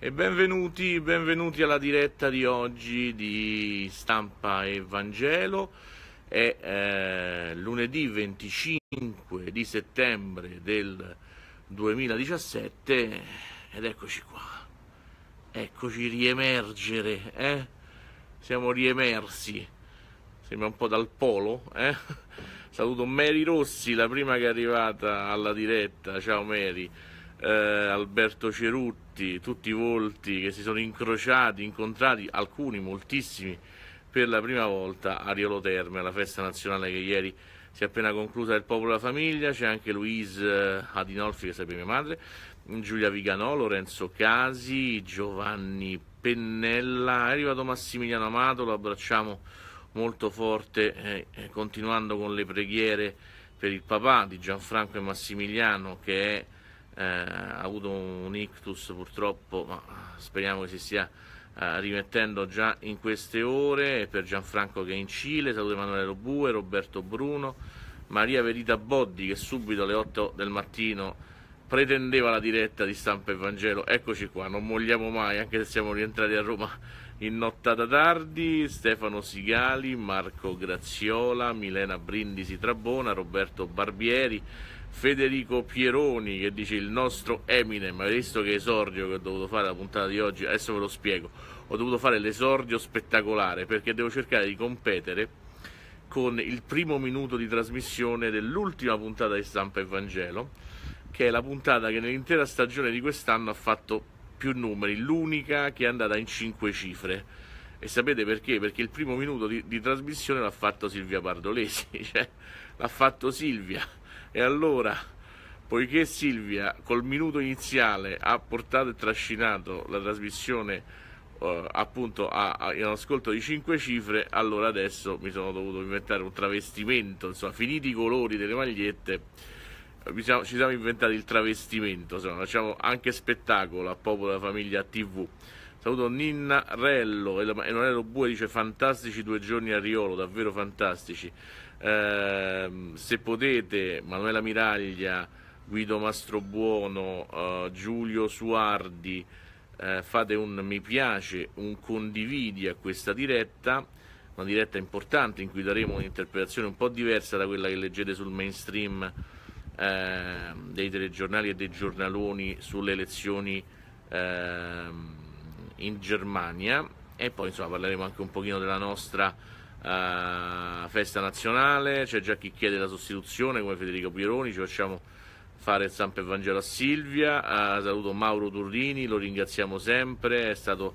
E benvenuti, benvenuti alla diretta di oggi di Stampa e Vangelo. È eh, lunedì 25 di settembre del 2017 ed eccoci qua. Eccoci riemergere, eh? Siamo riemersi. Sembra un po' dal polo, eh? Saluto Mary Rossi, la prima che è arrivata alla diretta. Ciao Mary eh, Alberto Cerutti, tutti i volti che si sono incrociati, incontrati, alcuni, moltissimi, per la prima volta a Riolo Terme, alla festa nazionale che ieri si è appena conclusa del Popolo della Famiglia, c'è anche Louise eh, Adinolfi che sarebbe mia madre, Giulia Viganò, Lorenzo Casi, Giovanni Pennella, è arrivato Massimiliano Amato, lo abbracciamo molto forte eh, eh continuando con le preghiere per il papà di Gianfranco e Massimiliano che è eh, ha avuto un ictus purtroppo, ma speriamo che si stia eh, rimettendo già in queste ore, per Gianfranco che è in Cile, saluto Emanuele Robue, Roberto Bruno, Maria Verita Boddi che subito alle 8 del mattino pretendeva la diretta di stampa e Vangelo, eccoci qua, non mogliamo mai anche se siamo rientrati a Roma in nottata tardi Stefano Sigali, Marco Graziola, Milena Brindisi Trabona, Roberto Barbieri, Federico Pieroni che dice il nostro Eminem, avete visto che esordio che ho dovuto fare la puntata di oggi, adesso ve lo spiego, ho dovuto fare l'esordio spettacolare perché devo cercare di competere con il primo minuto di trasmissione dell'ultima puntata di Stampa Evangelo, che è la puntata che nell'intera stagione di quest'anno ha fatto più numeri, l'unica che è andata in 5 cifre. E sapete perché? Perché il primo minuto di, di trasmissione l'ha fatto Silvia Pardolesi, cioè l'ha fatto Silvia. E allora, poiché Silvia col minuto iniziale ha portato e trascinato la trasmissione Uh, appunto a, a, in ascolto di 5 cifre, allora adesso mi sono dovuto inventare un travestimento, insomma, finiti i colori delle magliette diciamo, ci siamo inventati il travestimento, se facciamo anche spettacolo a Popolo della Famiglia TV. Saluto Ninna Rello, Emanuele Bue dice fantastici due giorni a Riolo, davvero fantastici. Eh, se potete, Manuela Miraglia, Guido Mastrobuono, eh, Giulio Suardi, eh, fate un mi piace, un condividi a questa diretta, una diretta importante in cui daremo un'interpretazione un po' diversa da quella che leggete sul mainstream eh, dei telegiornali e dei giornaloni sulle elezioni eh, in Germania e poi insomma parleremo anche un pochino della nostra eh, festa nazionale, c'è già chi chiede la sostituzione come Federico Pieroni, ci facciamo fare il San Evangelo a Silvia, eh, saluto Mauro Turdini, lo ringraziamo sempre, è stato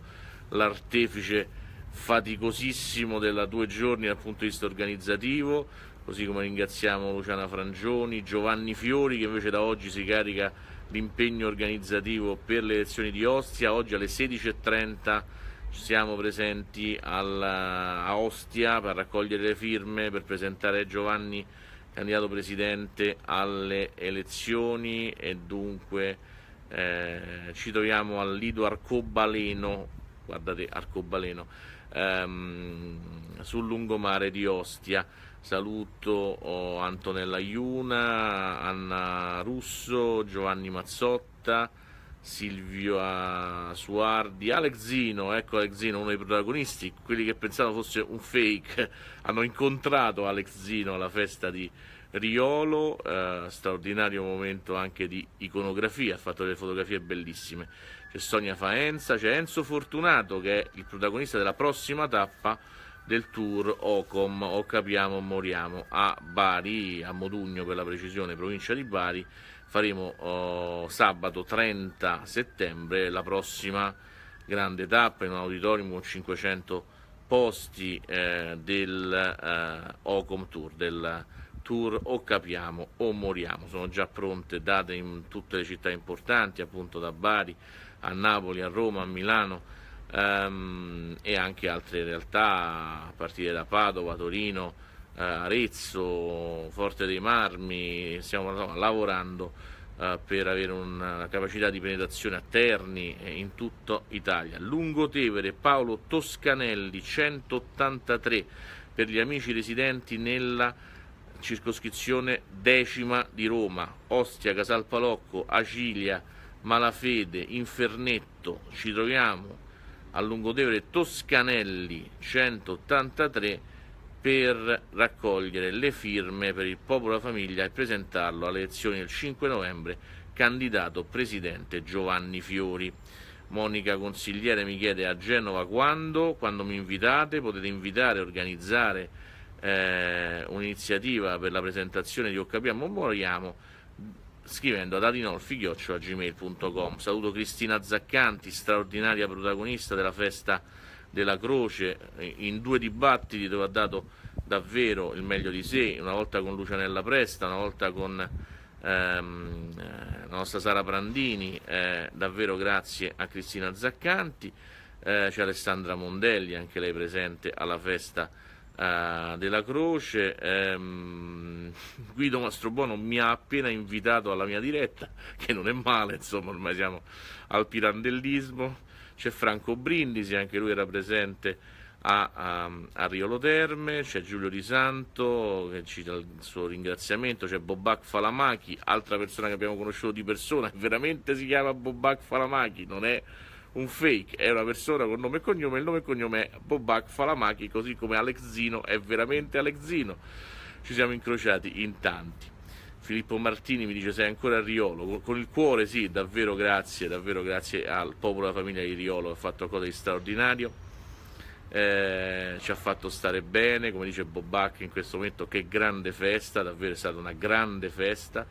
l'artefice faticosissimo della due giorni dal punto di vista organizzativo, così come ringraziamo Luciana Frangioni, Giovanni Fiori che invece da oggi si carica l'impegno organizzativo per le elezioni di Ostia, oggi alle 16.30 siamo presenti alla, a Ostia per raccogliere le firme, per presentare Giovanni candidato presidente alle elezioni e dunque eh, ci troviamo al Lido Arcobaleno, guardate Arcobaleno, ehm, sul lungomare di Ostia. Saluto oh, Antonella Iuna, Anna Russo, Giovanni Mazzotta, Silvio ah, Suardi, Alexino, ecco Alexino, uno dei protagonisti, quelli che pensavano fosse un fake, hanno incontrato Alexino alla festa di Riolo, eh, straordinario momento anche di iconografia, ha fatto delle fotografie bellissime. C'è Sonia Faenza, c'è Enzo Fortunato che è il protagonista della prossima tappa del tour Ocom o Capiamo o Moriamo a Bari, a Modugno per la precisione, provincia di Bari. Faremo oh, sabato 30 settembre la prossima grande tappa in un auditorium con 500 posti eh, del eh, Ocom Tour, del tour o capiamo o moriamo. Sono già pronte date in tutte le città importanti, appunto da Bari a Napoli, a Roma, a Milano, ehm, e anche altre realtà, a partire da Padova, Torino, eh, Arezzo, Forte dei Marmi, stiamo insomma, lavorando eh, per avere una capacità di penetrazione a Terni eh, in tutta Italia. Lungotevere, Paolo Toscanelli, 183 per gli amici residenti nella circoscrizione decima di Roma, Ostia, Casalpalocco, Acilia, Malafede, Infernetto, ci troviamo a Lungotevere Toscanelli 183 per raccogliere le firme per il popolo e la famiglia e presentarlo alle elezioni del 5 novembre candidato presidente Giovanni Fiori. Monica Consigliere mi chiede a Genova quando, quando mi invitate, potete invitare, e organizzare eh, un'iniziativa per la presentazione di Occapiamo Moriamo. Momboriamo scrivendo ad adinolfi Saluto Cristina Zaccanti, straordinaria protagonista della festa della Croce, in due dibattiti dove ha dato davvero il meglio di sé, una volta con Lucianella Presta, una volta con ehm, eh, la nostra Sara Brandini, eh, davvero grazie a Cristina Zaccanti, eh, c'è Alessandra Mondelli, anche lei presente alla festa uh, della Croce. Um, Guido Mastrobuono mi ha appena invitato alla mia diretta, che non è male, insomma, ormai siamo al pirandellismo. C'è Franco Brindisi, anche lui era presente a, a, a Riolo Terme, c'è Giulio Di Santo che ci dà il suo ringraziamento, c'è Bobac Falamachi, altra persona che abbiamo conosciuto di persona, veramente si chiama Bobac Falamachi, non è un fake è una persona con nome e cognome, il nome e cognome è Bobac Falamachi, così come Alex è veramente Alex Ci siamo incrociati in tanti. Filippo Martini mi dice sei ancora a Riolo, con il cuore sì, davvero grazie, davvero grazie al popolo e alla famiglia di Riolo, ha fatto qualcosa di straordinario. Eh, ci ha fatto stare bene, come dice Bobac in questo momento, che grande festa, davvero è stata una grande festa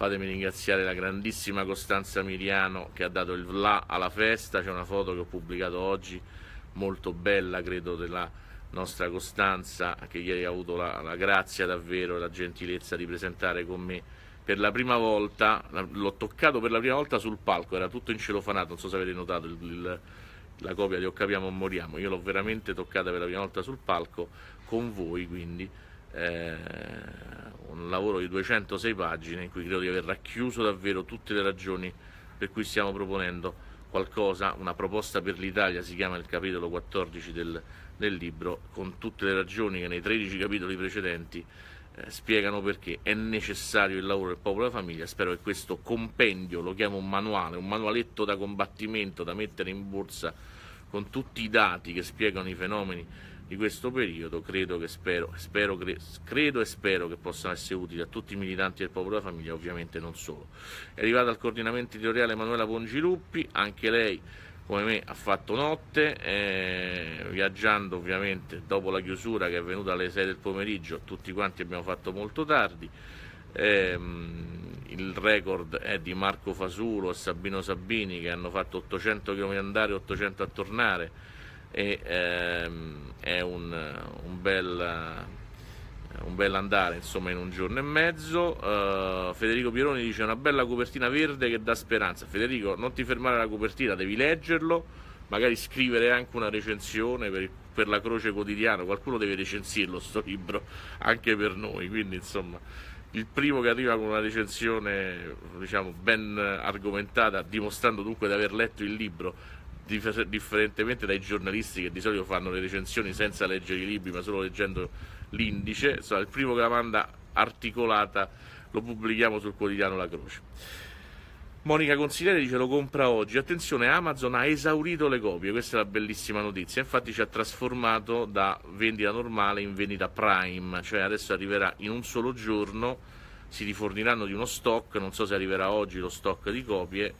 Fatemi ringraziare la grandissima Costanza Miriano che ha dato il là alla festa, c'è una foto che ho pubblicato oggi, molto bella credo della nostra Costanza che ieri ha avuto la, la grazia davvero e la gentilezza di presentare con me per la prima volta, l'ho toccato per la prima volta sul palco, era tutto in incelofanato, non so se avete notato il, il, la copia di O Capiamo o Moriamo, io l'ho veramente toccata per la prima volta sul palco con voi quindi eh, un lavoro di 206 pagine in cui credo di aver racchiuso davvero tutte le ragioni per cui stiamo proponendo qualcosa, una proposta per l'Italia, si chiama il capitolo 14 del, del libro, con tutte le ragioni che nei 13 capitoli precedenti eh, spiegano perché è necessario il lavoro del popolo e della famiglia. Spero che questo compendio, lo chiamo un manuale, un manualetto da combattimento da mettere in borsa con tutti i dati che spiegano i fenomeni di questo periodo, credo, spero, spero, cre, credo, e spero che possano essere utili a tutti i militanti del popolo della famiglia, ovviamente non solo. È arrivata al coordinamento editoriale Emanuela Pongiluppi, anche lei come me ha fatto notte, eh, viaggiando ovviamente dopo la chiusura che è venuta alle 6 del pomeriggio, tutti quanti abbiamo fatto molto tardi. Eh, il record è di Marco Fasulo e Sabino Sabini che hanno fatto 800 km andare e 800 a tornare e ehm, è un, un, bel, un, bel andare insomma in un giorno e mezzo uh, Federico Pieroni dice una bella copertina verde che dà speranza Federico non ti fermare alla copertina devi leggerlo magari scrivere anche una recensione per, per la Croce Quotidiana qualcuno deve recensirlo sto libro anche per noi quindi insomma il primo che arriva con una recensione diciamo ben argomentata dimostrando dunque di aver letto il libro dif- differentemente dai giornalisti che di solito fanno le recensioni senza leggere i libri ma solo leggendo l'indice, insomma, il primo che la manda articolata lo pubblichiamo sul quotidiano La Croce. Monica Consigliere dice lo compra oggi. Attenzione, Amazon ha esaurito le copie, questa è la bellissima notizia. Infatti ci ha trasformato da vendita normale in vendita prime, cioè adesso arriverà in un solo giorno, si riforniranno di uno stock, non so se arriverà oggi lo stock di copie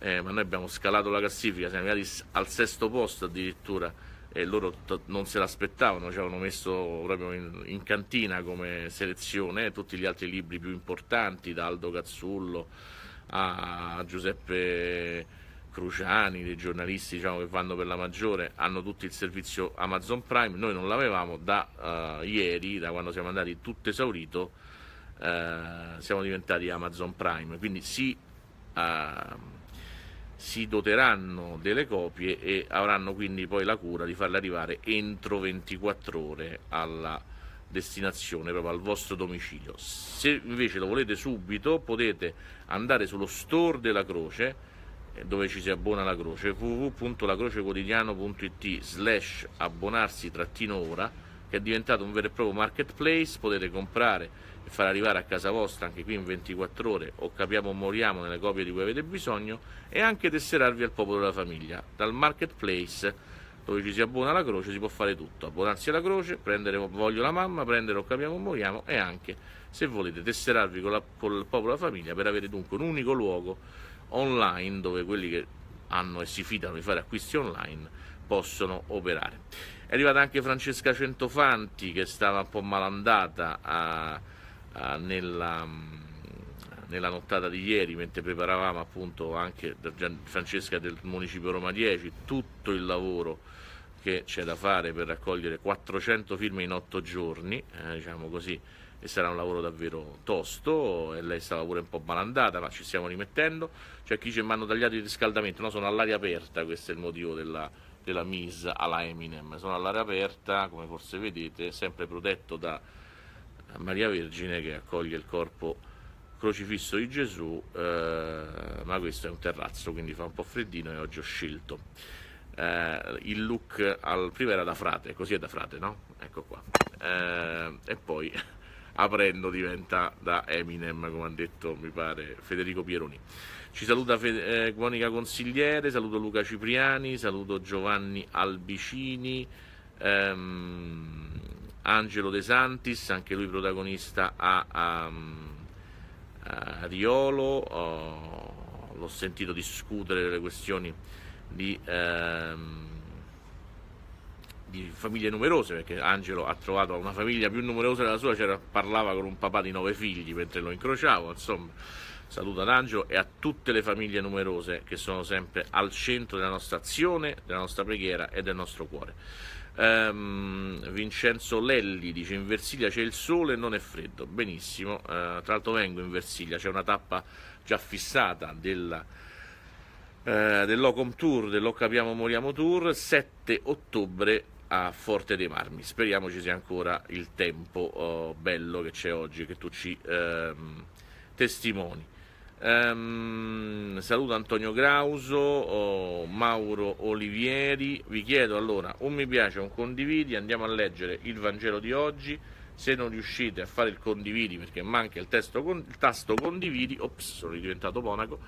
eh, ma noi abbiamo scalato la classifica, siamo arrivati al sesto posto addirittura e loro non se l'aspettavano, ci avevano messo proprio in, in, cantina come selezione tutti gli altri libri più importanti, da Aldo Cazzullo a Giuseppe Cruciani, dei giornalisti diciamo, che vanno per la maggiore, hanno tutti il servizio Amazon Prime, noi non l'avevamo da uh, ieri, da quando siamo andati tutto esaurito, uh, siamo diventati Amazon Prime, quindi sì... Uh, si doteranno delle copie e avranno quindi poi la cura di farle arrivare entro 24 ore alla destinazione, proprio al vostro domicilio. Se invece lo volete subito potete andare sullo store della Croce eh, dove ci si abbona la croce www.lacrocequotidiano.it slash abbonarsi trattino ora che è diventato un vero e proprio marketplace, potete comprare e far arrivare a casa vostra anche qui in 24 ore o capiamo o moriamo nelle copie di cui avete bisogno e anche tesserarvi al popolo della famiglia. Dal marketplace dove ci si abbona alla croce si può fare tutto, abbonarsi alla croce, prendere voglio la mamma, prendere o capiamo o moriamo e anche se volete tesserarvi con, la, con il popolo della famiglia per avere dunque un unico luogo online dove quelli che hanno e si fidano di fare acquisti online possono operare. È arrivata anche Francesca Centofanti che stava un po' malandata a, a, nella, nella, nottata di ieri mentre preparavamo appunto anche Francesca del Municipio Roma 10 tutto il lavoro che c'è da fare per raccogliere 400 firme in 8 giorni, eh, diciamo così, e sarà un lavoro davvero tosto e lei stava pure un po' malandata, ma ci stiamo rimettendo. C'è chi ci hanno tagliato il riscaldamento, no, sono all'aria aperta, questo è il motivo della della Miz alla Eminem. Sono all'aria aperta, come forse vedete, sempre protetto da Maria Vergine che accoglie il corpo crocifisso di Gesù, eh, ma questo è un terrazzo, quindi fa un po' freddino e oggi ho scelto eh, il look al prima era da frate, così è da frate, no? Ecco qua. Eh, e poi aprendo diventa da Eminem, come ha detto mi pare Federico Pieroni. Ci saluta Fede- eh, Monica Consigliere, saluto Luca Cipriani, saluto Giovanni Albicini, ehm, Angelo De Santis, anche lui protagonista a, a, a Riolo, oh, l'ho sentito discutere delle questioni di... Ehm, di famiglie numerose, perché Angelo ha trovato una famiglia più numerosa della sua, parlava con un papà di nove figli mentre lo incrociavo, insomma. Saluto ad Angelo e a tutte le famiglie numerose che sono sempre al centro della nostra azione, della nostra preghiera e del nostro cuore. Um, Vincenzo Lelli dice in Versilia c'è il sole e non è freddo, benissimo, uh, tra l'altro vengo in Versilia, c'è una tappa già fissata della, eh, dell'Ocom Tour, dell'O Capiamo Moriamo Tour, 7 ottobre a Forte dei Marmi. Speriamo ci sia ancora il tempo oh, bello che c'è oggi, che tu ci ehm, testimoni. Um, saluto Antonio Grauso, oh, Mauro Olivieri. Vi chiedo allora un mi piace, un condividi. Andiamo a leggere il Vangelo di oggi. Se non riuscite a fare il condividi perché manca il, testo con, il tasto condividi, ops, sono diventato monaco,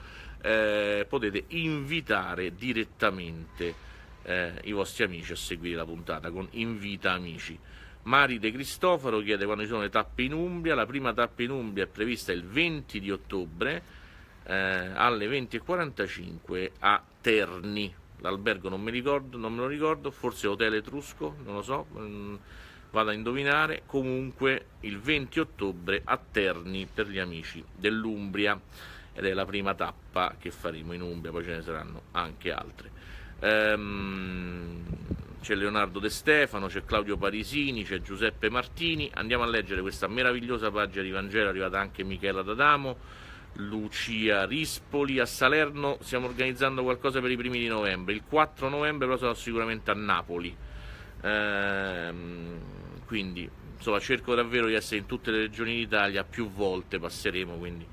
eh, potete invitare direttamente eh, i vostri amici a seguire la puntata con Invita Amici. Mari De Cristoforo chiede quando ci sono le tappe in Umbria, la prima tappa in Umbria è prevista il 20 di ottobre eh, alle 20.45 a Terni, l'albergo non, ricordo, non me lo ricordo, forse Hotel Etrusco, non lo so, mm, vado a indovinare, comunque il 20 ottobre a Terni per gli amici dell'Umbria ed è la prima tappa che faremo in Umbria, poi ce ne saranno anche altre. Ehm, c'è Leonardo De Stefano, c'è Claudio Parisini, c'è Giuseppe Martini. Andiamo a leggere questa meravigliosa pagina di Vangelo, è arrivata anche Michela D'Adamo, Lucia Rispoli. A Salerno stiamo organizzando qualcosa per i primi di novembre. Il 4 novembre però sarò sicuramente a Napoli. Ehm, quindi insomma cerco davvero di essere in tutte le regioni d'Italia, più volte passeremo, quindi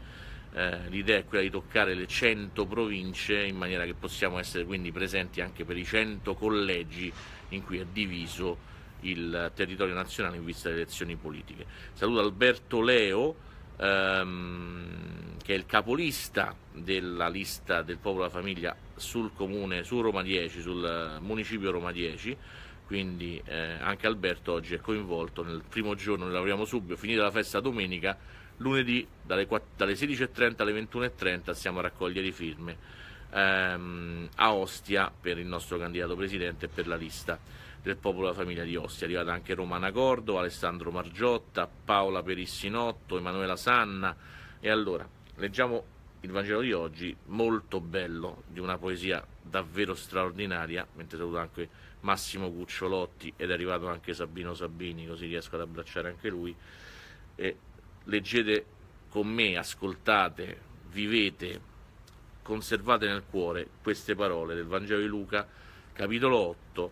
eh, l'idea è quella di toccare le 100 province in maniera che possiamo essere quindi presenti anche per i 100 collegi in cui è diviso il territorio nazionale in vista delle elezioni politiche. Saluto Alberto Leo, ehm, che è il capolista della lista del popolo della famiglia sul comune, su Roma 10, sul eh, municipio Roma 10 quindi eh, anche Alberto oggi è coinvolto nel primo giorno, ne lavoriamo subito, finita la festa domenica lunedì dalle, 4, dalle 16.30 alle 21.30 stiamo a raccogliere firme ehm, a Ostia per il nostro candidato presidente e per la lista del popolo e della famiglia di Ostia. È arrivata anche Romana Gordo, Alessandro Margiotta, Paola Perissinotto, Emanuela Sanna. E allora, leggiamo il Vangelo di oggi, molto bello, di una poesia davvero straordinaria, mentre saluto anche Massimo Cucciolotti ed è arrivato anche Sabino Sabini, così riesco ad abbracciare anche lui. E leggete con me, ascoltate, vivete, conservate nel cuore queste parole del Vangelo di Luca, capitolo 8,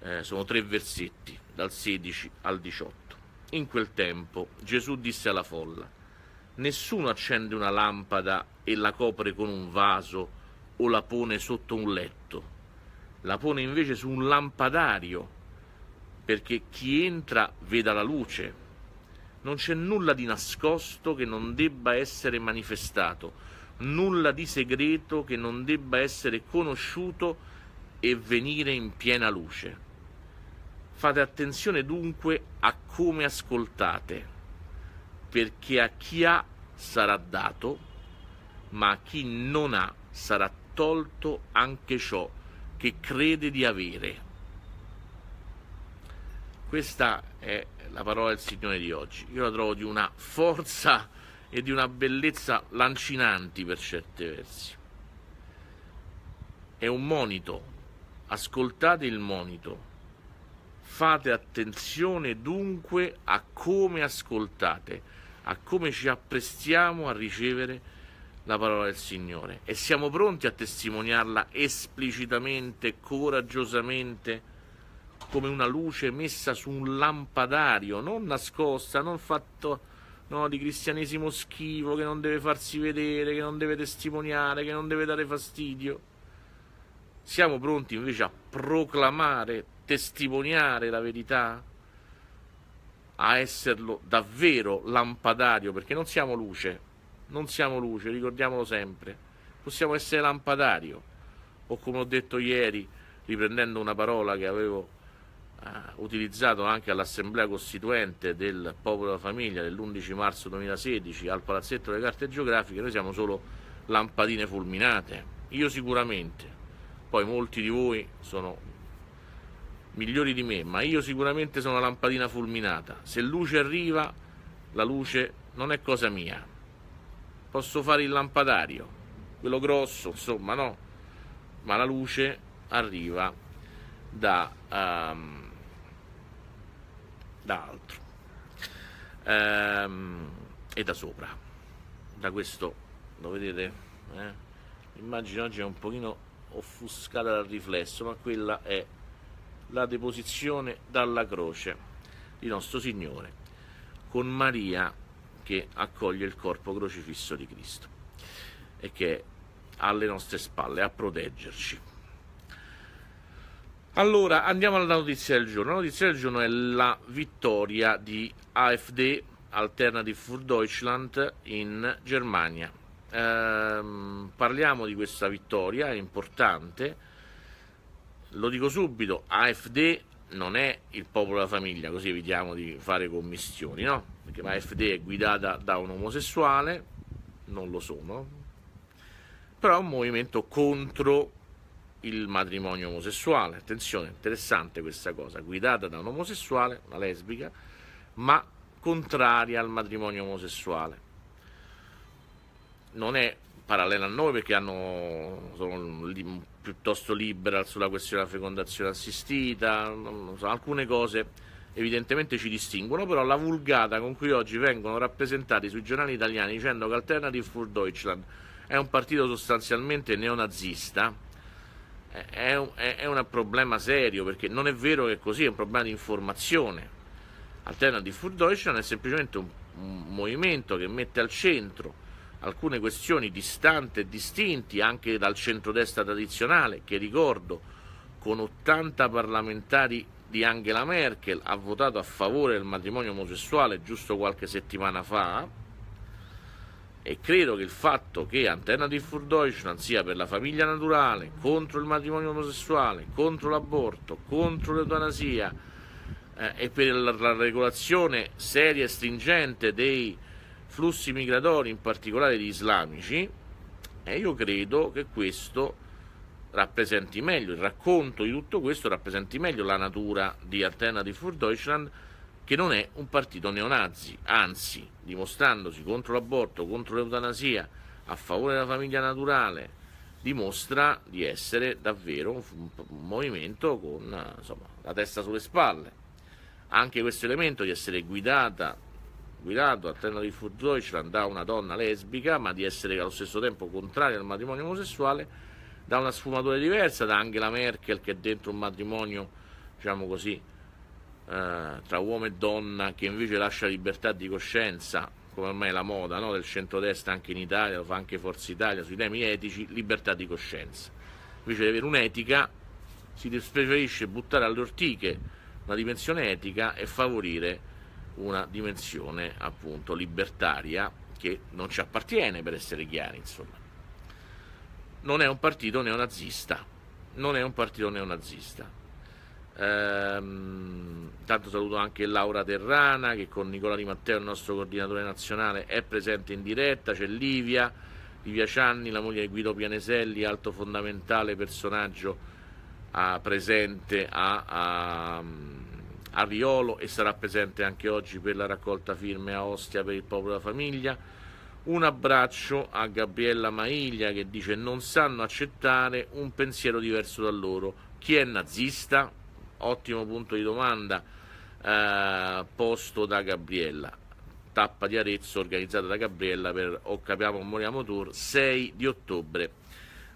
eh, sono tre versetti, dal 16 al 18. In quel tempo Gesù disse alla folla, nessuno accende una lampada e la copre con un vaso o la pone sotto un letto, la pone invece su un lampadario perché chi entra veda la luce non c'è nulla di nascosto che non debba essere manifestato, nulla di segreto che non debba essere conosciuto e venire in piena luce. Fate attenzione dunque a come ascoltate, perché a chi ha sarà dato, ma a chi non ha sarà tolto anche ciò che crede di avere. Questa è la parola del Signore di oggi. Io la trovo di una forza e di una bellezza lancinanti per certi versi. È un monito, ascoltate il monito, fate attenzione dunque a come ascoltate, a come ci apprestiamo a ricevere la parola del Signore e siamo pronti a testimoniarla esplicitamente, coraggiosamente come una luce messa su un lampadario, non nascosta, non fatto no, di cristianesimo schivo che non deve farsi vedere, che non deve testimoniare, che non deve dare fastidio. Siamo pronti invece a proclamare, testimoniare la verità, a esserlo davvero lampadario, perché non siamo luce, non siamo luce, ricordiamolo sempre, possiamo essere lampadario, o come ho detto ieri, riprendendo una parola che avevo utilizzato anche all'assemblea costituente del popolo della famiglia dell'11 marzo 2016 al palazzetto delle carte geografiche, noi siamo solo lampadine fulminate. Io sicuramente, poi molti di voi sono migliori di me, ma io sicuramente sono una lampadina fulminata. Se luce arriva, la luce non è cosa mia. Posso fare il lampadario, quello grosso, insomma, no, ma la luce arriva da... Um, da altro ehm, e da sopra da questo lo vedete eh? l'immagine oggi è un pochino offuscata dal riflesso ma quella è la deposizione dalla croce di nostro Signore con Maria che accoglie il corpo crocifisso di Cristo e che è alle nostre spalle a proteggerci allora, andiamo alla notizia del giorno. La notizia del giorno è la vittoria di AfD, Alternative für Deutschland, in Germania. Ehm, parliamo di questa vittoria, è importante. Lo dico subito, AfD non è il popolo della famiglia, così evitiamo di fare commissioni, no? Perché AfD è guidata da un omosessuale, non lo sono, però è un movimento contro il matrimonio omosessuale. Attenzione, interessante questa cosa, guidata da un omosessuale, una lesbica, ma contraria al matrimonio omosessuale. Non è parallela a noi perché hanno, sono li, piuttosto libera sulla questione della fecondazione assistita, so, alcune cose evidentemente ci distinguono, però la vulgata con cui oggi vengono rappresentati sui giornali italiani dicendo che Alternative for Deutschland è un partito sostanzialmente neonazista, è un, è un problema serio perché non è vero che è così, è un problema di informazione. Alternative for Deutschland è semplicemente un, un movimento che mette al centro alcune questioni distanti e distinti anche dal centrodestra tradizionale, che ricordo con 80 parlamentari di Angela Merkel ha votato a favore del matrimonio omosessuale giusto qualche settimana fa, e credo che il fatto che Antenna di Furdeutschland sia per la famiglia naturale, contro il matrimonio omosessuale, contro l'aborto, contro l'eutanasia eh, e per la, regolazione seria e stringente dei flussi migratori, in particolare di islamici, e io credo che questo rappresenti meglio, il racconto di tutto questo rappresenti meglio la natura di Antenna di Furdeutschland che non è un partito neonazi, anzi dimostrandosi contro l'aborto, contro l'eutanasia, a favore della famiglia naturale, dimostra di essere davvero un, un movimento con insomma, la testa sulle spalle. Anche questo elemento di essere guidata, guidato a Tenerife di Deutschland da una donna lesbica, ma di essere allo stesso tempo contraria al matrimonio omosessuale, da una sfumatura diversa, da Angela Merkel che è dentro un matrimonio, diciamo così, eh, tra uomo e donna che invece lascia libertà di coscienza, come ormai è la moda no? del centrodestra anche in Italia, lo fa anche Forza Italia sui temi etici, libertà di coscienza. Invece di avere un'etica si preferisce buttare alle ortiche una dimensione etica e favorire una dimensione appunto libertaria che non ci appartiene, per essere chiari, insomma. Non è un partito neonazista, non è un partito neonazista, Ehm, tanto saluto anche Laura Terrana che con Nicola Di Matteo, il nostro coordinatore nazionale, è presente in diretta, c'è Livia, Livia Cianni, la moglie di Guido Pianeselli, alto fondamentale personaggio a, ah, presente a, a, a Riolo e sarà presente anche oggi per la raccolta firme a Ostia per il popolo e la famiglia. Un abbraccio a Gabriella Maiglia che dice non sanno accettare un pensiero diverso da loro. Chi è nazista? ottimo punto di domanda eh, posto da Gabriella. Tappa di Arezzo organizzata da Gabriella per O Capiamo Moriamo Tour 6 di ottobre,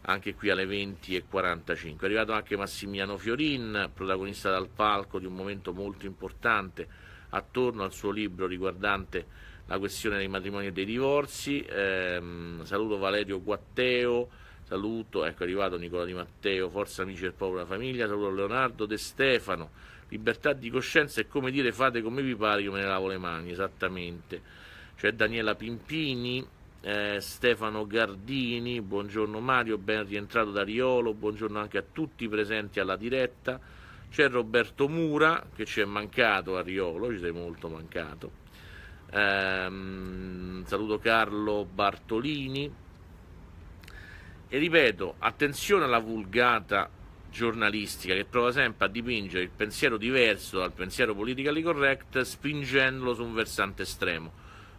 anche qui alle 20.45. È arrivato anche Massimiliano Fiorin, protagonista dal palco di un momento molto importante attorno al suo libro riguardante la questione dei matrimoni e dei divorzi. Eh, saluto Valerio Guatteo saluto, ecco è arrivato Nicola Di Matteo, forza amici del popolo e della famiglia, saluto Leonardo De Stefano, libertà di coscienza è come dire fate come vi pare, io me ne lavo le mani, esattamente. C'è Daniela Pimpini, eh, Stefano Gardini, buongiorno Mario, ben rientrato da Riolo, buongiorno anche a tutti i presenti alla diretta. C'è Roberto Mura che ci è mancato a Riolo, ci sei molto mancato. Eh, saluto Carlo Bartolini, e ripeto, attenzione alla vulgata giornalistica che prova sempre a dipingere il pensiero diverso dal pensiero politically correct spingendolo su un versante estremo.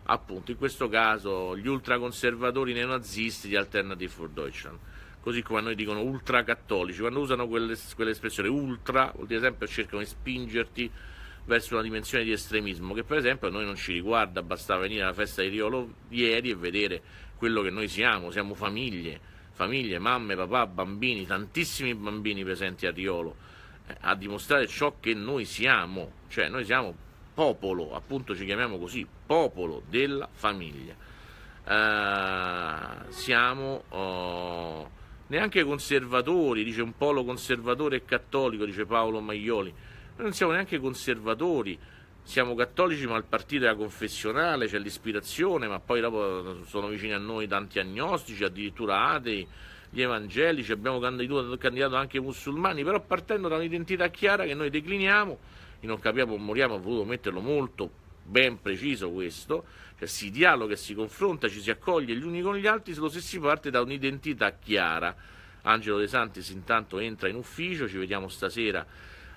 Appunto, in questo caso gli ultraconservatori neonazisti di Alternative for Deutschland. Così come a noi dicono ultracattolici, quando usano quell'espressione ultra, vuol dire sempre cercano di spingerti verso una dimensione di estremismo che per esempio a noi non ci riguarda, basta venire alla festa di Riolo ieri e vedere quello che noi siamo, siamo famiglie, famiglie, mamme, papà, bambini, tantissimi bambini presenti a Riolo, eh, a dimostrare ciò che noi siamo, cioè noi siamo popolo, appunto ci chiamiamo così, popolo della famiglia. Eh, siamo oh, neanche conservatori, dice un polo conservatore e cattolico, dice Paolo Maioli, noi non siamo neanche conservatori, siamo cattolici ma il partito era confessionale, c'è l'ispirazione, ma poi dopo sono vicini a noi tanti agnostici, addirittura atei, gli evangelici, abbiamo candidato anche i musulmani, però partendo da un'identità chiara che noi decliniamo, io non capiamo, moriamo, ho voluto metterlo molto ben preciso questo, cioè si dialoga, si confronta, ci si accoglie gli uni con gli altri, solo se si parte da un'identità chiara. Angelo De Santis intanto entra in ufficio, ci vediamo stasera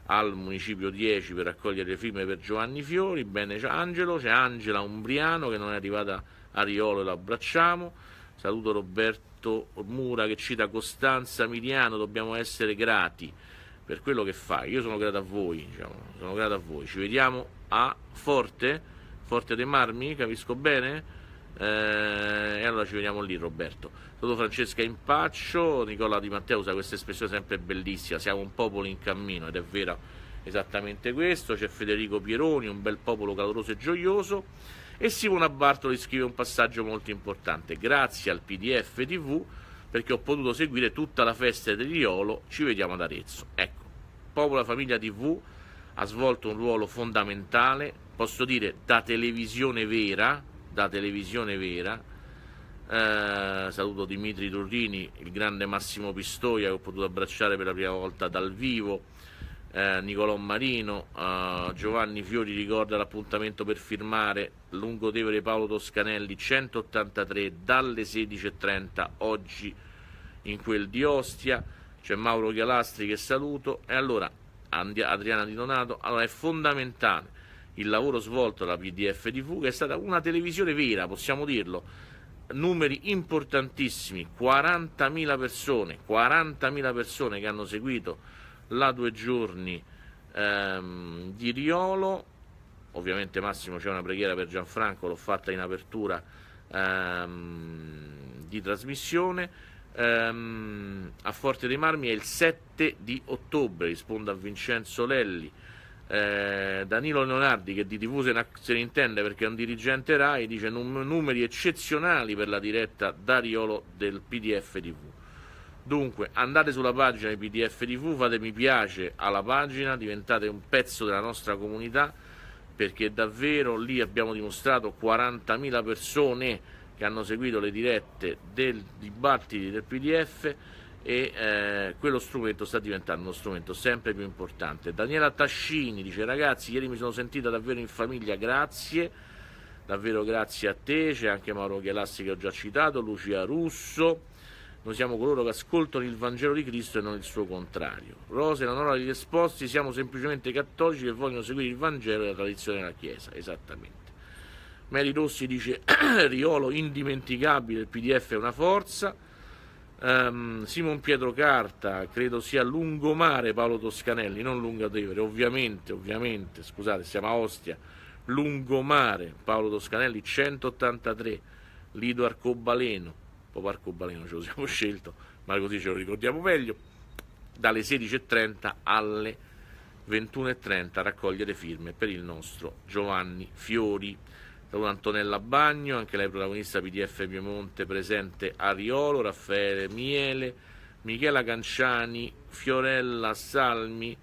al municipio 10 per raccogliere le firme per Giovanni Fiori, bene c'è Angelo, c'è Angela Umbriano che non è arrivata a Riolo e abbracciamo, saluto Roberto Mura che cita Costanza Miliano, dobbiamo essere grati per quello che fai, io sono grato a voi, diciamo, sono grato a voi, ci vediamo a Forte, Forte dei Marmi, capisco bene? Eh, e allora ci vediamo lì, Roberto. Saluto Francesca Impaccio, Nicola Di Matteo usa questa espressione sempre bellissima: siamo un popolo in cammino, ed è vero esattamente questo. C'è Federico Pieroni, un bel popolo caloroso e gioioso. E Simona Bartoli scrive un passaggio molto importante. Grazie al PDF TV perché ho potuto seguire tutta la festa di Riolo. Ci vediamo ad Arezzo. Ecco, Popola Famiglia TV ha svolto un ruolo fondamentale, posso dire da televisione vera, da televisione vera. Eh, saluto Dimitri Turrini, il grande Massimo Pistoia che ho potuto abbracciare per la prima volta dal vivo, eh, Nicolò Marino, eh, Giovanni Fiori ricorda l'appuntamento per firmare Lungodevere Paolo Toscanelli 183 dalle 16.30 oggi in quel di Ostia, c'è Mauro Chialastri che saluto e allora Adriana Di Donato, allora è fondamentale il lavoro svolto dalla PDF TV, che è stata una televisione vera, possiamo dirlo, numeri importantissimi, 40.000 persone, 40.000 persone che hanno seguito la due giorni ehm, di Riolo, ovviamente Massimo c'è una preghiera per Gianfranco, l'ho fatta in apertura ehm, di trasmissione, ehm, a Forte dei Marmi è il 7 di ottobre, rispondo a Vincenzo Lelli, eh, Danilo Leonardi, che di tv se ne intende perché è un dirigente RAI, dice num- numeri eccezionali per la diretta da Riolo del PDF TV. Dunque, andate sulla pagina di PDF TV, fate mi piace alla pagina, diventate un pezzo della nostra comunità perché davvero lì abbiamo dimostrato 40.000 persone che hanno seguito le dirette del dibattiti del PDF e eh, quello strumento sta diventando uno strumento sempre più importante. Daniela Tascini dice ragazzi ieri mi sono sentita davvero in famiglia, grazie, davvero grazie a te, c'è anche Mauro Ghelassi che ho già citato, Lucia Russo, noi siamo coloro che ascoltano il Vangelo di Cristo e non il suo contrario. Rose e la nonna degli esposti siamo semplicemente cattolici che vogliono seguire il Vangelo e la tradizione della Chiesa, esattamente. Mary Rossi dice Riolo indimenticabile, il PDF è una forza. Um, Simon Pietro Carta, credo sia lungomare Paolo Toscanelli, non Lungatevere, ovviamente, ovviamente, scusate, siamo a Ostia, lungomare Paolo Toscanelli 183, Lido Arcobaleno, proprio Arcobaleno ce lo siamo scelto, ma così ce lo ricordiamo meglio, dalle 16.30 alle 21.30 a raccogliere firme per il nostro Giovanni Fiori. Laura Antonella Bagno, anche lei protagonista PDF Piemonte, presente Ariolo, Raffaele Miele, Michela Canciani, Fiorella Salmi,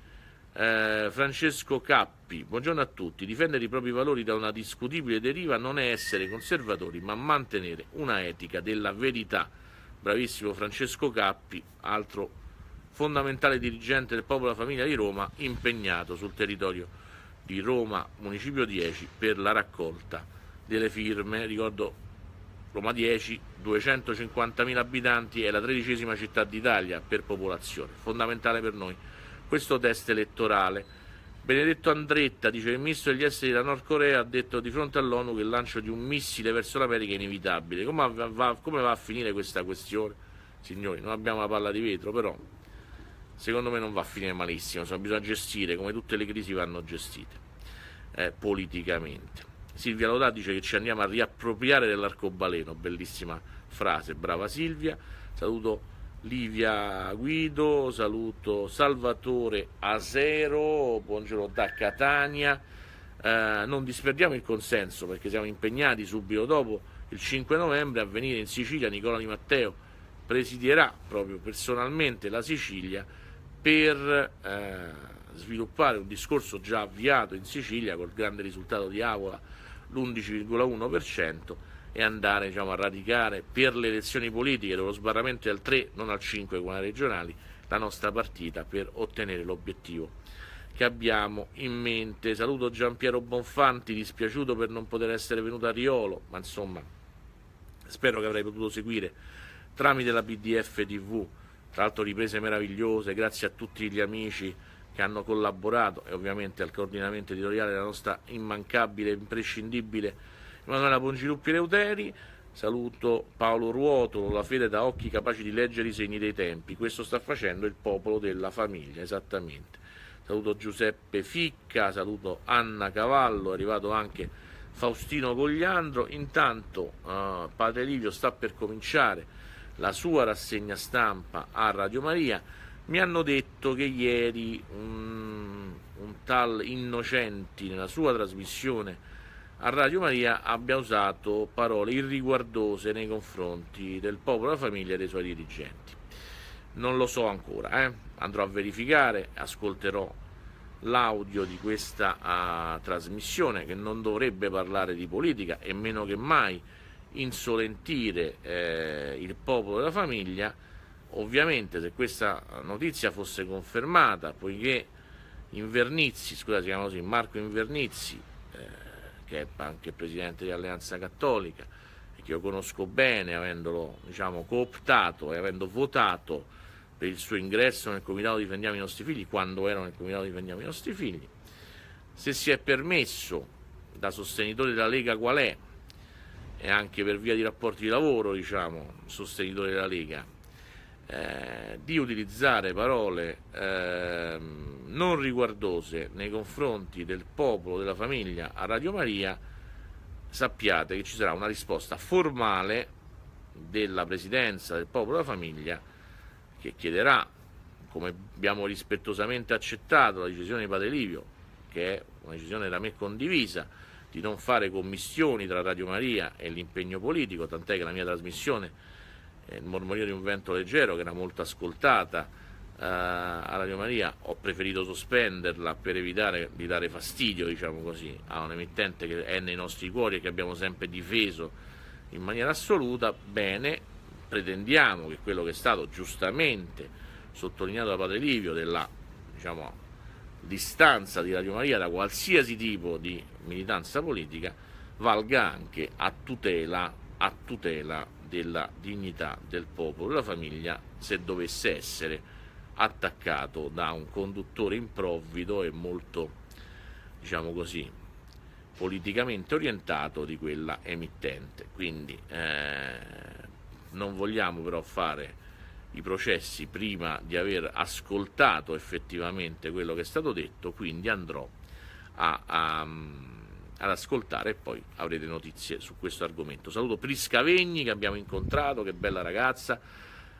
eh, Francesco Cappi. Buongiorno a tutti. Difendere i propri valori da una discutibile deriva non è essere conservatori, ma mantenere una etica della verità. Bravissimo Francesco Cappi, altro fondamentale dirigente del Popolo Famiglia di Roma, impegnato sul territorio di Roma, municipio 10, per la raccolta delle firme, ricordo Roma 10, 250.000 abitanti è la tredicesima città d'Italia per popolazione, fondamentale per noi questo test elettorale. Benedetto Andretta, dice il ministro degli esteri della Nord Corea, ha detto di fronte all'ONU che il lancio di un missile verso l'America è inevitabile. Come va, come va a finire questa questione? Signori, non abbiamo la palla di vetro, però secondo me non va a finire malissimo, bisogna gestire come tutte le crisi vanno gestite eh, politicamente. Silvia Lodà dice che ci andiamo a riappropriare dell'arcobaleno, bellissima frase, brava Silvia. Saluto Livia Guido, saluto Salvatore Asero, buongiorno da Catania. Eh, non disperdiamo il consenso perché siamo impegnati subito dopo il 5 novembre a venire in Sicilia. Nicola Di Matteo presiderà proprio personalmente la Sicilia per eh, sviluppare un discorso già avviato in Sicilia col grande risultato di Avola l'11,1% e andare diciamo, a radicare per le elezioni politiche dove lo sbarramento è al 3, non al 5 come le regionali, la nostra partita per ottenere l'obiettivo che abbiamo in mente. Saluto Giampiero Bonfanti, dispiaciuto per non poter essere venuto a Riolo, ma insomma spero che avrei potuto seguire tramite la PDF TV, tra l'altro riprese meravigliose, grazie a tutti gli amici che hanno collaborato e ovviamente al coordinamento editoriale della nostra immancabile, e imprescindibile Emanuela Bongiluppi Leuteri. Saluto Paolo Ruotolo, la fede da occhi capaci di leggere i segni dei tempi. Questo sta facendo il popolo della famiglia, esattamente. Saluto Giuseppe Ficca, saluto Anna Cavallo, è arrivato anche Faustino Gogliandro. Intanto eh, Padre Livio sta per cominciare la sua rassegna stampa a Radio Maria mi hanno detto che ieri un, un tal Innocenti nella sua trasmissione a Radio Maria abbia usato parole irriguardose nei confronti del popolo, della famiglia e dei suoi dirigenti. Non lo so ancora, eh? andrò a verificare, ascolterò l'audio di questa uh, trasmissione che non dovrebbe parlare di politica e meno che mai insolentire eh, il popolo della famiglia Ovviamente se questa notizia fosse confermata, poiché Invernizzi, scusa, si chiama così, Marco Invernizzi, eh, che è anche presidente di Alleanza Cattolica e che io conosco bene, avendolo diciamo, cooptato e avendo votato per il suo ingresso nel Comitato Difendiamo i nostri figli, quando ero nel Comitato Difendiamo i nostri figli, se si è permesso da sostenitore della Lega qual è, e anche per via di rapporti di lavoro, diciamo, sostenitore della Lega, eh, di utilizzare parole eh, non riguardose nei confronti del popolo, della famiglia a Radio Maria, sappiate che ci sarà una risposta formale della Presidenza del popolo della famiglia che chiederà, come abbiamo rispettosamente accettato la decisione di Padre Livio, che è una decisione da me condivisa, di non fare commissioni tra Radio Maria e l'impegno politico, tant'è che la mia trasmissione è eh, il mormorio di un vento leggero che era molto ascoltata eh, a Radio Maria, ho preferito sospenderla per evitare di dare fastidio diciamo così, a un emittente che è nei nostri cuori e che abbiamo sempre difeso in maniera assoluta, bene, pretendiamo che quello che è stato giustamente sottolineato da Padre Livio della diciamo, distanza di Radio Maria da qualsiasi tipo di militanza politica valga anche a tutela, a tutela della dignità del popolo. La famiglia, se dovesse essere attaccato da un conduttore improvvido e molto, diciamo così, politicamente orientato di quella emittente. Quindi eh, non vogliamo però fare i processi prima di aver ascoltato effettivamente quello che è stato detto, quindi andrò a, a ad ascoltare e poi avrete notizie su questo argomento. Saluto Prisca Vegni che abbiamo incontrato, che bella ragazza.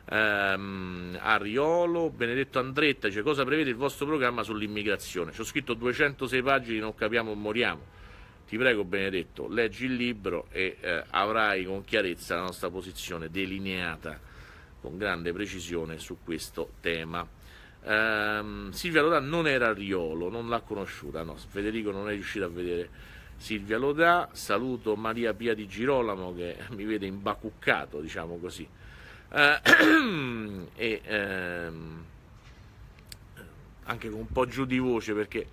Ehm, Ariolo, Benedetto Andretta dice cosa prevede il vostro programma sull'immigrazione? Ci ho scritto 206 pagine, non capiamo, moriamo. Ti prego Benedetto, leggi il libro e eh, avrai con chiarezza la nostra posizione delineata con grande precisione su questo tema. Ehm, Silvia Lodà non era Riolo, non l'ha conosciuta, no, Federico non è riuscito a vedere Silvia lo dà, saluto Maria Pia di Girolamo che mi vede imbacuccato, diciamo così. Uh, e ehm, anche con un po' giù di voce perché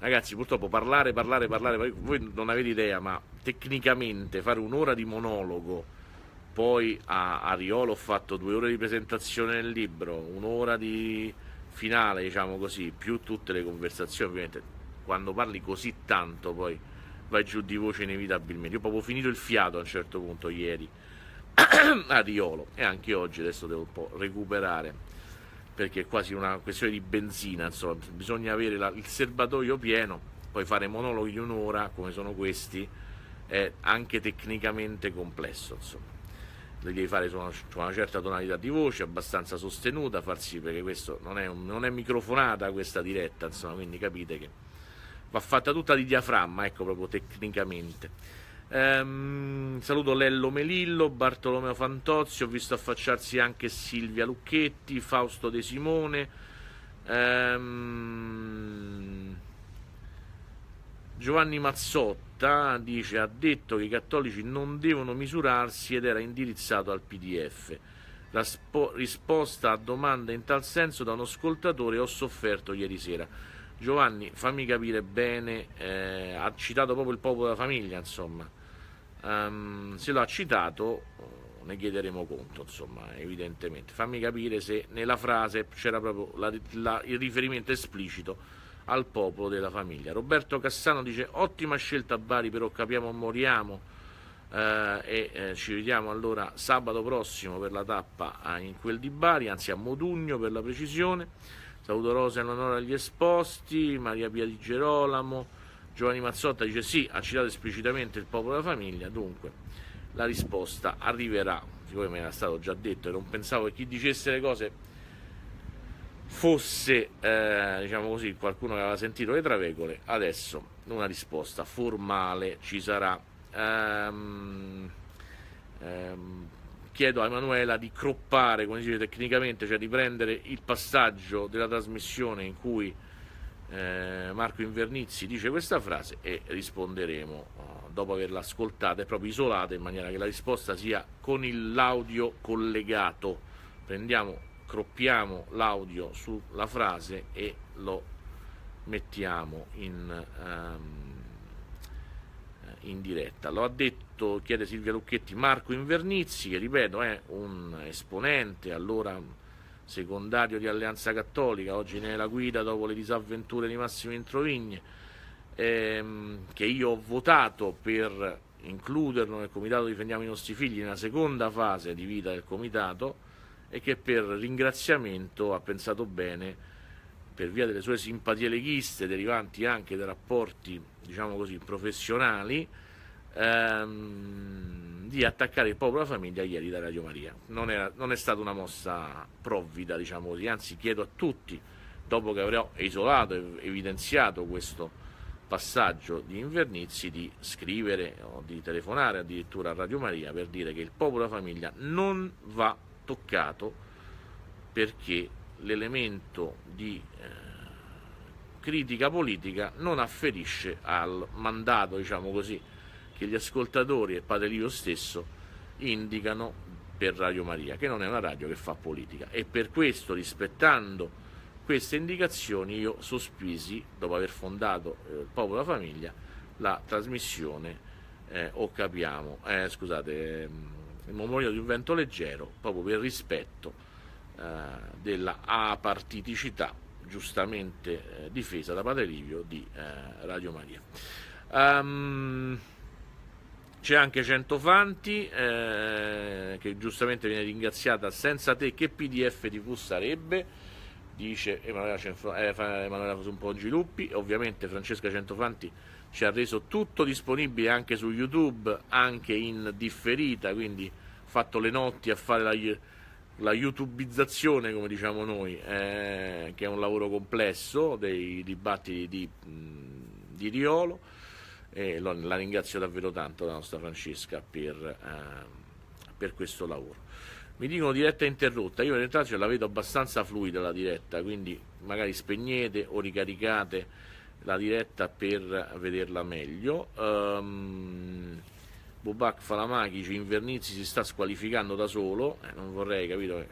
ragazzi purtroppo parlare parlare parlare voi non avete idea ma tecnicamente fare un'ora di monologo poi a Riolo ho fatto due ore di presentazione del libro un'ora di finale diciamo così più tutte le conversazioni ovviamente quando parli così tanto poi vai giù di voce inevitabilmente. Io ho proprio finito il fiato a un certo punto ieri a Riolo e anche oggi adesso devo un po' recuperare perché è quasi una questione di benzina, insomma, bisogna avere la, il serbatoio pieno, poi fare monologhi di un'ora come sono questi è anche tecnicamente complesso, insomma. Le devi fare su una, su una, certa tonalità di voce abbastanza sostenuta, farsi perché questo non è, un, non è microfonata questa diretta, insomma, quindi capite che va fatta tutta di diaframma, ecco proprio tecnicamente. Ehm, saluto Lello Melillo, Bartolomeo Fantozzi, ho visto affacciarsi anche Silvia Lucchetti, Fausto De Simone, ehm, Giovanni Mazzotta dice ha detto che i cattolici non devono misurarsi ed era indirizzato al PDF. La spo- risposta a domanda in tal senso da un ascoltatore ho sofferto ieri sera. Giovanni, fammi capire bene, eh, ha citato proprio il popolo della famiglia, insomma. Um, se lo ha citato eh, ne chiederemo conto, insomma, evidentemente. Fammi capire se nella frase c'era proprio la, la, il riferimento esplicito al popolo della famiglia. Roberto Cassano dice ottima scelta a Bari, però capiamo moriamo eh, e eh, ci vediamo allora sabato prossimo per la tappa eh, in quel di Bari, anzi a Modugno per la precisione. Saluto Rosa in onore agli esposti, Maria Pia di Gerolamo, Giovanni Mazzotta dice sì, ha citato esplicitamente il popolo della famiglia, dunque la risposta arriverà, siccome mi era stato già detto e non pensavo che chi dicesse le cose fosse, eh, diciamo così, qualcuno che aveva sentito le travegole, adesso una risposta formale ci sarà. Um, um, chiedo a Emanuela di croppare, come si dice tecnicamente, cioè di prendere il passaggio della trasmissione in cui eh, Marco Invernizzi dice questa frase e risponderemo eh, dopo averla ascoltata è proprio isolata in maniera che la risposta sia con l'audio collegato. Prendiamo, croppiamo l'audio sulla frase e lo mettiamo in, um, in diretta. Lo ha detto fatto, chiede Silvia Lucchetti, Marco Invernizzi, che ripeto è un esponente allora secondario di Alleanza Cattolica, oggi ne è la guida dopo le disavventure di Massimo Introvigne, ehm, che io ho votato per includerlo nel comitato Difendiamo i nostri figli nella seconda fase di vita del comitato e che per ringraziamento ha pensato bene per via delle sue simpatie leghiste derivanti anche da rapporti diciamo così professionali ehm, di attaccare il popolo e la famiglia ieri da Radio Maria. Non, era, non è stata una mossa provvida, diciamo così, anzi chiedo a tutti, dopo che avrò isolato e evidenziato questo passaggio di Invernizzi di scrivere o di telefonare addirittura a Radio Maria per dire che il popolo e la famiglia non va toccato perché l'elemento di eh, critica politica non afferisce al mandato, diciamo così, che gli ascoltatori e Padre Livio stesso indicano per Radio Maria, che non è una radio che fa politica. E per questo, rispettando queste indicazioni, io sospisi, dopo aver fondato eh, il Popolo Famiglia, la trasmissione eh, O Capiamo, eh, scusate, eh, il mormorio di un vento leggero, proprio per rispetto eh, della apartiticità giustamente eh, difesa da Padre Livio di eh, Radio Maria. Um, c'è anche Centofanti eh, che giustamente viene ringraziata senza te che PDF TV sarebbe, dice Emanuela, Cenf- eh, Ovviamente Francesca Centofanti ci ha reso tutto disponibile anche su YouTube, anche in differita, quindi fatto le notti a fare la, la youtubizzazione, come diciamo noi, eh, che è un lavoro complesso dei dibattiti di, di Riolo e lo, la ringrazio davvero tanto la nostra Francesca per, uh, per questo lavoro. Mi dicono diretta interrotta, io in realtà ce la vedo abbastanza fluida la diretta, quindi magari spegnete o ricaricate la diretta per vederla meglio. Um, ehm, Bubac Falamachi, Invernizzi si sta squalificando da solo, eh, non vorrei capito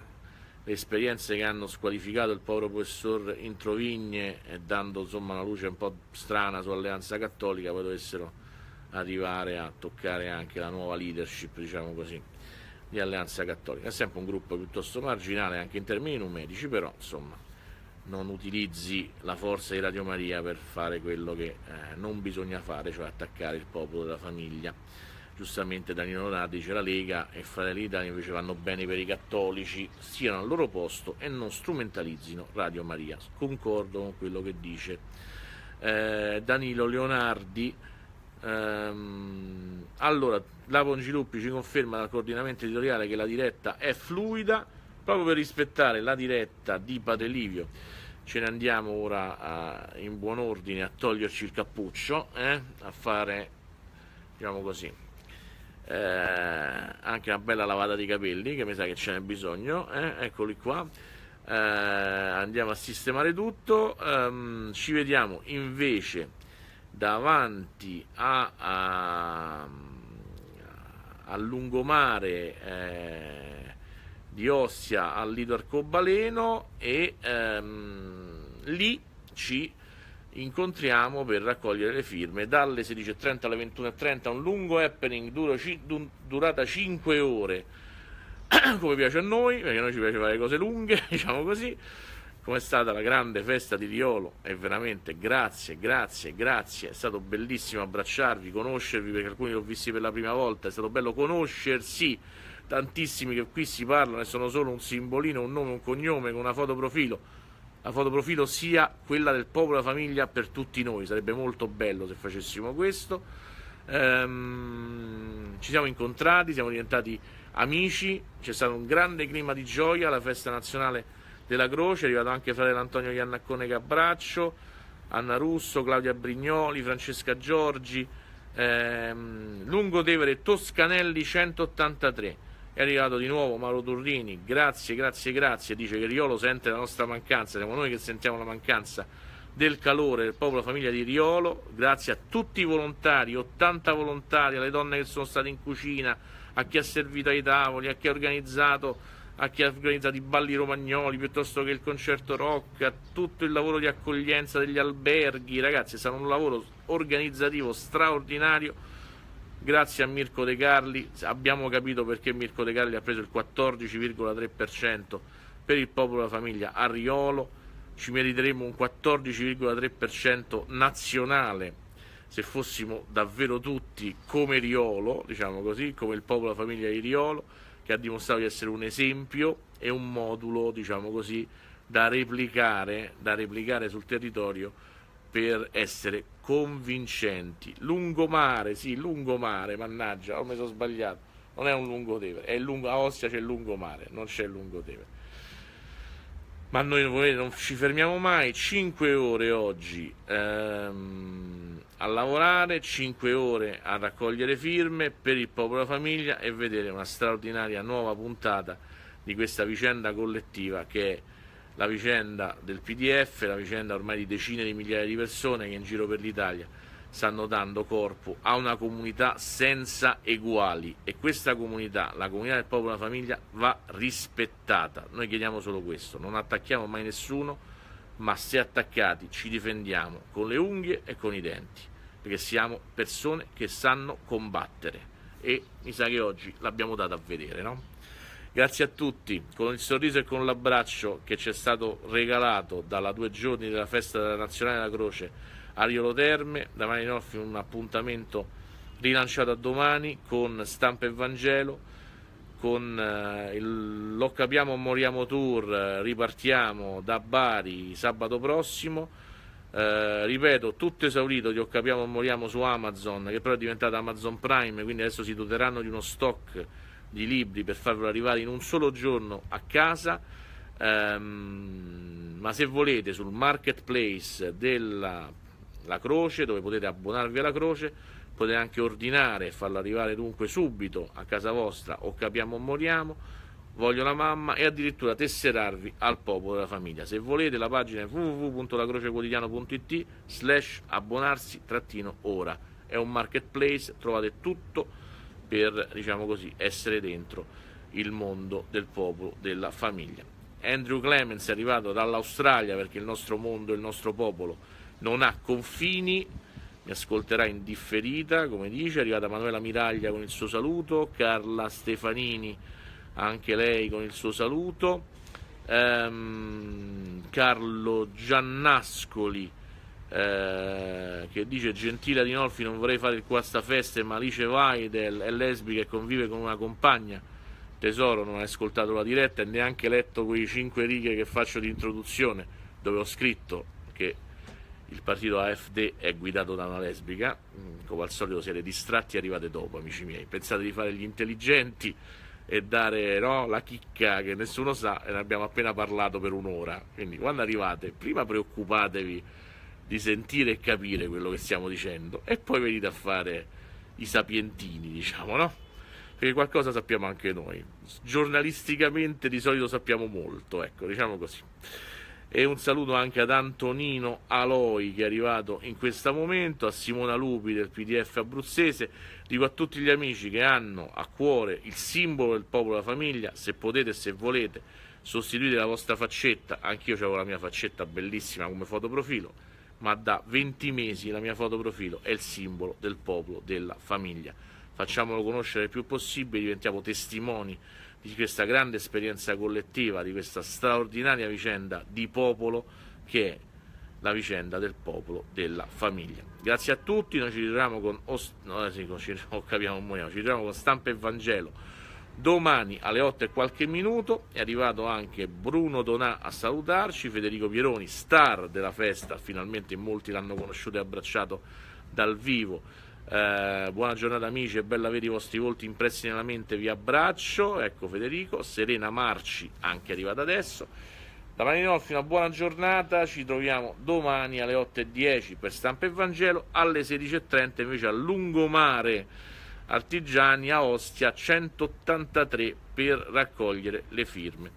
le esperienze che hanno squalificato il povero professor Introvigne dando insomma, una luce un po' strana su Alleanza cattolica poi dovessero arrivare a toccare anche la nuova leadership diciamo così, di Alleanza Cattolica. È sempre un gruppo piuttosto marginale anche in termini numerici, però insomma non utilizzi la forza di Radio Maria per fare quello che eh, non bisogna fare, cioè attaccare il popolo della famiglia giustamente Danilo Nati dice la Lega e Fratelli d'Italia invece vanno bene per i cattolici, siano al loro posto e non strumentalizzino Radio Maria. Concordo con quello che dice eh, Danilo Leonardi. Ehm, allora, Lavon Giluppi ci conferma dal coordinamento editoriale che la diretta è fluida, proprio per rispettare la diretta di Padre Livio. Ce ne andiamo ora a, in buon ordine a toglierci il cappuccio, eh, a fare, diciamo così, eh, anche una bella lavata di capelli che mi sa che ce n'è bisogno eh? eccoli qua eh, andiamo a sistemare tutto ehm, ci vediamo invece davanti a, a, a lungomare eh, di Ossia al Lido Arcobaleno e ehm, lì ci incontriamo per raccogliere le firme dalle 16.30 alle 21.30 un lungo happening duro, durata 5 ore come piace a noi perché a noi ci piace fare cose lunghe diciamo così come è stata la grande festa di Riolo e veramente grazie grazie grazie è stato bellissimo abbracciarvi conoscervi perché alcuni l'ho visti per la prima volta è stato bello conoscersi tantissimi che qui si parlano e sono solo un simbolino un nome un cognome con una foto profilo la fotoprofilo sia quella del popolo e della famiglia per tutti noi, sarebbe molto bello se facessimo questo. Ehm, ci siamo incontrati, siamo diventati amici, c'è stato un grande clima di gioia alla festa nazionale della Croce, è arrivato anche fratello Antonio Iannaccone Cabraccio, Anna Russo, Claudia Brignoli, Francesca Giorgi, ehm, Lungo Toscanelli 183. È arrivato di nuovo Mauro Turrini, grazie, grazie, grazie, dice che Riolo sente la nostra mancanza, siamo noi che sentiamo la mancanza del calore del popolo famiglia di Riolo, grazie a tutti i volontari, 80 volontari, alle donne che sono state in cucina, a chi ha servito ai tavoli, a chi ha organizzato a chi ha organizzato i balli romagnoli piuttosto che il concerto rock, a tutto il lavoro di accoglienza degli alberghi. Ragazzi, sarà un lavoro organizzativo straordinario grazie a Mirko De Carli abbiamo capito perché Mirko De Carli ha preso il 14,3% per il popolo e famiglia a Riolo, ci meriteremmo un 14,3% nazionale se fossimo davvero tutti come Riolo, diciamo così, come il popolo e famiglia di Riolo, che ha dimostrato di essere un esempio e un modulo, diciamo così, da replicare, da replicare sul territorio per essere convincenti. Lungomare, sì, lungomare, mannaggia, ho mi sbagliato. Non è un lungotevere, è a Ostia c'è il lungomare, non c'è il lungotevere. Ma noi non ci fermiamo mai, 5 ore oggi ehm, a lavorare, 5 ore a raccogliere firme per il popolo e la famiglia e vedere una straordinaria nuova puntata di questa vicenda collettiva che è la vicenda del PDF, la vicenda ormai di decine di migliaia di persone che in giro per l'Italia stanno dando corpo a una comunità senza eguali e questa comunità, la comunità del popolo e della famiglia, va rispettata. Noi chiediamo solo questo, non attacchiamo mai nessuno, ma se attaccati ci difendiamo con le unghie e con i denti, perché siamo persone che sanno combattere e mi sa che oggi l'abbiamo data a vedere, no? Grazie a tutti, con il sorriso e con l'abbraccio che ci è stato regalato dalla due giorni della festa della Nazionale della Croce a Riolo Terme, da Marinoffi un appuntamento rilanciato a domani con Stampa e Vangelo, con eh, il Lo Capiamo Moriamo Tour, eh, ripartiamo da Bari sabato prossimo. Eh, ripeto, tutto esaurito di Occapiamo Moriamo su Amazon, che però è diventata Amazon Prime, quindi adesso si doteranno di uno stock di libri per farlo arrivare in un solo giorno a casa. Um, ma se volete sul marketplace della croce, dove potete abbonarvi alla croce, potete anche ordinare e farlo arrivare dunque subito a casa vostra o capiamo o moriamo, voglio la mamma e addirittura tesserarvi al popolo della famiglia. Se volete la pagina è www.lacrocequotidiano.it slash abbonarsi trattino ora. È un marketplace, trovate tutto per diciamo così, essere dentro il mondo del popolo, della famiglia. Andrew Clemens è arrivato dall'Australia perché il nostro mondo, il nostro popolo non ha confini, mi ascolterà in differita, come dice, è arrivata Manuela Miraglia con il suo saluto, Carla Stefanini anche lei con il suo saluto, ehm, Carlo Giannascoli eh, che dice Gentile Adinolfi non vorrei fare il guastafeste ma Alice Weidel è lesbica e convive con una compagna tesoro non ha ascoltato la diretta e neanche letto quei cinque righe che faccio di introduzione dove ho scritto che il partito AFD è guidato da una lesbica mm, come al solito siete distratti e arrivate dopo amici miei pensate di fare gli intelligenti e dare no, la chicca che nessuno sa e ne abbiamo appena parlato per un'ora quindi quando arrivate prima preoccupatevi di sentire e capire quello che stiamo dicendo e poi venite a fare i sapientini, diciamo, no? Perché qualcosa sappiamo anche noi. Giornalisticamente di solito sappiamo molto, ecco, diciamo così. E un saluto anche ad Antonino Aloi che è arrivato in questo momento, a Simona Lupi del PDF abruzzese. Dico a tutti gli amici che hanno a cuore il simbolo del popolo della famiglia, se potete, e se volete, sostituite la vostra faccetta. Anch'io avevo la mia faccetta bellissima come fotoprofilo ma da 20 mesi la mia foto profilo è il simbolo del popolo, della famiglia. Facciamolo conoscere il più possibile, diventiamo testimoni di questa grande esperienza collettiva, di questa straordinaria vicenda di popolo che è la vicenda del popolo, della famiglia. Grazie a tutti, noi ci ritroviamo con, no, sì, ci, oh, capiamo, ci ritroviamo con Stampa e Vangelo Domani alle 8 e qualche minuto è arrivato anche Bruno Donà a salutarci, Federico Pieroni, star della festa, finalmente molti l'hanno conosciuto e abbracciato dal vivo. Eh, buona giornata amici, è bello avere i vostri volti impressi nella mente, vi abbraccio. Ecco Federico, Serena Marci, anche arrivata adesso. Da Maninolfi una buona giornata, ci troviamo domani alle 8.10 per Stampa e Vangelo, alle 16.30 invece a Lungomare artigiani a Ostia 183 per raccogliere le firme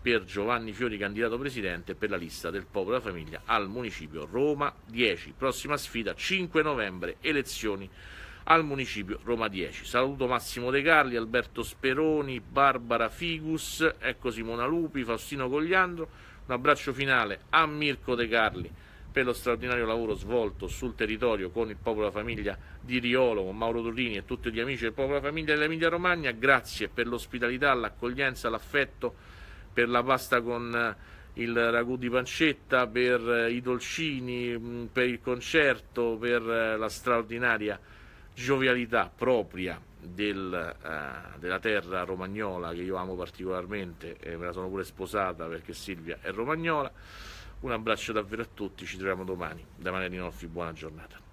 per Giovanni Fiori candidato presidente per la lista del popolo e della famiglia al municipio Roma 10 prossima sfida 5 novembre elezioni al municipio Roma 10 saluto Massimo De Carli, Alberto Speroni Barbara Figus ecco Simona Lupi, Faustino Cogliandro un abbraccio finale a Mirko De Carli per lo straordinario lavoro svolto sul territorio con il popolo famiglia di Riolo, con Mauro Turrini e tutti gli amici del popolo famiglia dell'Emilia Romagna, grazie per l'ospitalità, l'accoglienza, l'affetto, per la pasta con eh, il ragù di pancetta, per eh, i dolcini, mm, per il concerto, per eh, la straordinaria giovialità propria del, uh, della terra romagnola che io amo particolarmente e me la sono pure sposata perché Silvia è romagnola. Un abbraccio davvero a tutti, ci troviamo domani. Da Maria Rinolfi, buona giornata.